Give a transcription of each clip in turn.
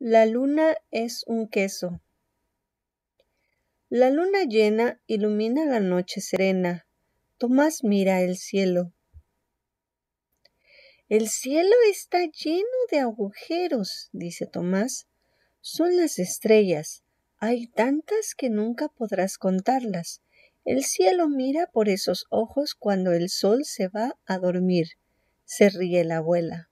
La luna es un queso. La luna llena ilumina la noche serena. Tomás mira el cielo. El cielo está lleno de agujeros, dice Tomás. Son las estrellas. Hay tantas que nunca podrás contarlas. El cielo mira por esos ojos cuando el sol se va a dormir. Se ríe la abuela.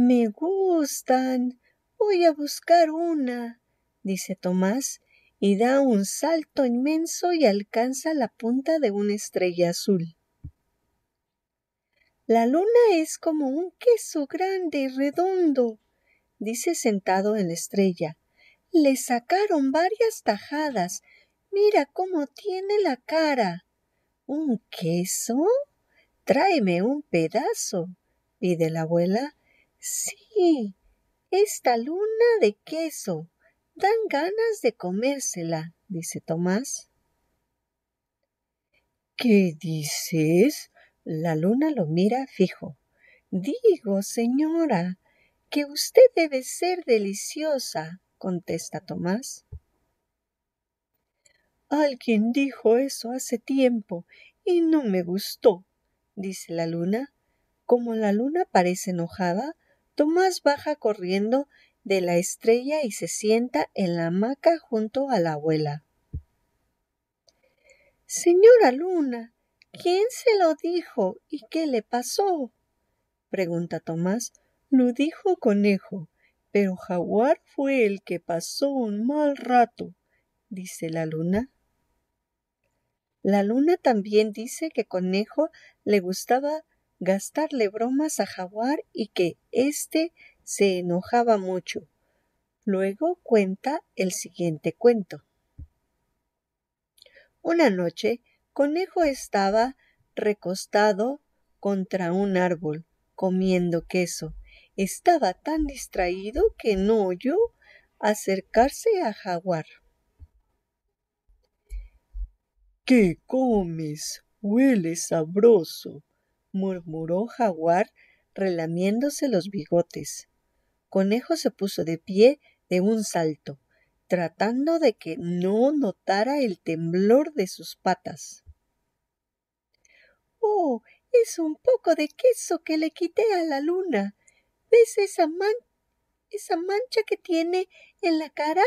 Me gustan. Voy a buscar una, dice Tomás, y da un salto inmenso y alcanza la punta de una estrella azul. La luna es como un queso grande y redondo, dice sentado en la estrella. Le sacaron varias tajadas. Mira cómo tiene la cara. ¿Un queso? Tráeme un pedazo, pide la abuela, Sí, esta luna de queso. Dan ganas de comérsela, dice Tomás. ¿Qué dices? La luna lo mira fijo. Digo, señora, que usted debe ser deliciosa, contesta Tomás. Alguien dijo eso hace tiempo y no me gustó, dice la luna. Como la luna parece enojada, Tomás baja corriendo de la estrella y se sienta en la hamaca junto a la abuela. Señora Luna, ¿quién se lo dijo y qué le pasó? pregunta Tomás. Lo dijo Conejo, pero Jaguar fue el que pasó un mal rato, dice la Luna. La Luna también dice que Conejo le gustaba gastarle bromas a Jaguar y que éste se enojaba mucho. Luego cuenta el siguiente cuento. Una noche, Conejo estaba recostado contra un árbol, comiendo queso. Estaba tan distraído que no oyó acercarse a Jaguar. ¿Qué comes? Huele sabroso, murmuró Jaguar, relamiéndose los bigotes. Conejo se puso de pie de un salto, tratando de que no notara el temblor de sus patas. Oh, es un poco de queso que le quité a la luna. ¿Ves esa, man esa mancha que tiene en la cara?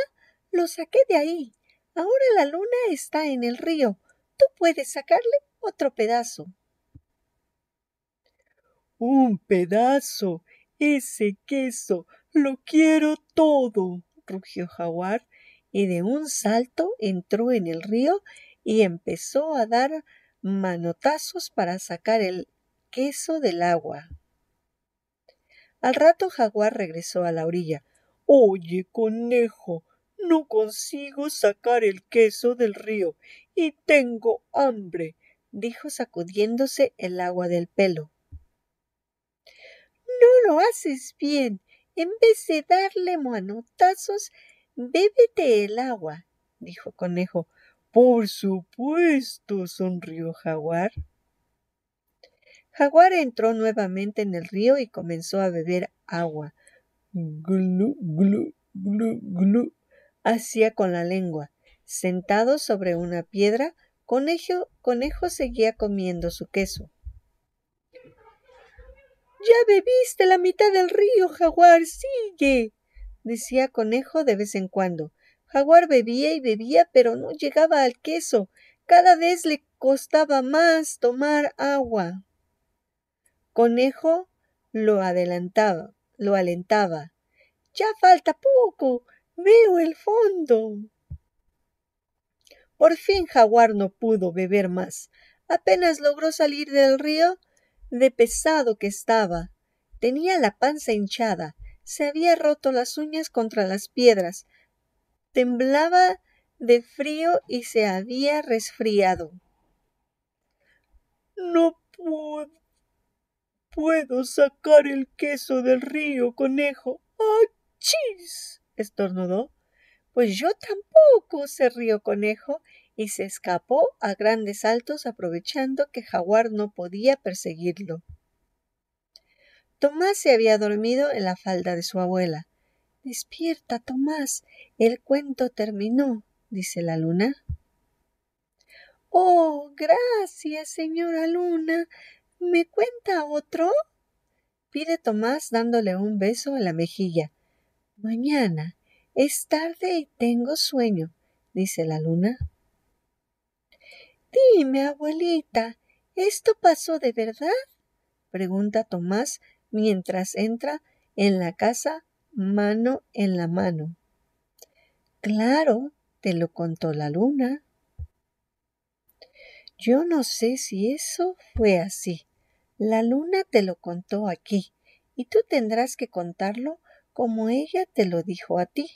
Lo saqué de ahí. Ahora la luna está en el río. Tú puedes sacarle otro pedazo un pedazo. Ese queso. Lo quiero todo. rugió Jaguar, y de un salto entró en el río y empezó a dar manotazos para sacar el queso del agua. Al rato Jaguar regresó a la orilla. Oye, conejo, no consigo sacar el queso del río y tengo hambre, dijo sacudiéndose el agua del pelo haces bien. En vez de darle manotazos, bébete el agua, dijo Conejo. Por supuesto, sonrió Jaguar. Jaguar entró nuevamente en el río y comenzó a beber agua. Glu, glu, glu, glu, hacía con la lengua. Sentado sobre una piedra, Conejo, Conejo seguía comiendo su queso. Ya bebiste la mitad del río, jaguar, sigue. decía conejo de vez en cuando. Jaguar bebía y bebía, pero no llegaba al queso. Cada vez le costaba más tomar agua. Conejo lo adelantaba, lo alentaba. Ya falta poco. Veo el fondo. Por fin Jaguar no pudo beber más. Apenas logró salir del río, de pesado que estaba. Tenía la panza hinchada, se había roto las uñas contra las piedras, temblaba de frío y se había resfriado. No puedo sacar el queso del río, conejo. ¡Achís! ¡Oh, chis! estornudó. Pues yo tampoco, se rió conejo y se escapó a grandes saltos aprovechando que Jaguar no podía perseguirlo. Tomás se había dormido en la falda de su abuela. Despierta, Tomás. El cuento terminó, dice la luna. Oh, gracias, señora luna. ¿Me cuenta otro? pide Tomás dándole un beso en la mejilla. Mañana. Es tarde y tengo sueño, dice la luna. Dime, abuelita, ¿esto pasó de verdad? pregunta Tomás mientras entra en la casa mano en la mano. Claro, te lo contó la luna. Yo no sé si eso fue así. La luna te lo contó aquí, y tú tendrás que contarlo como ella te lo dijo a ti.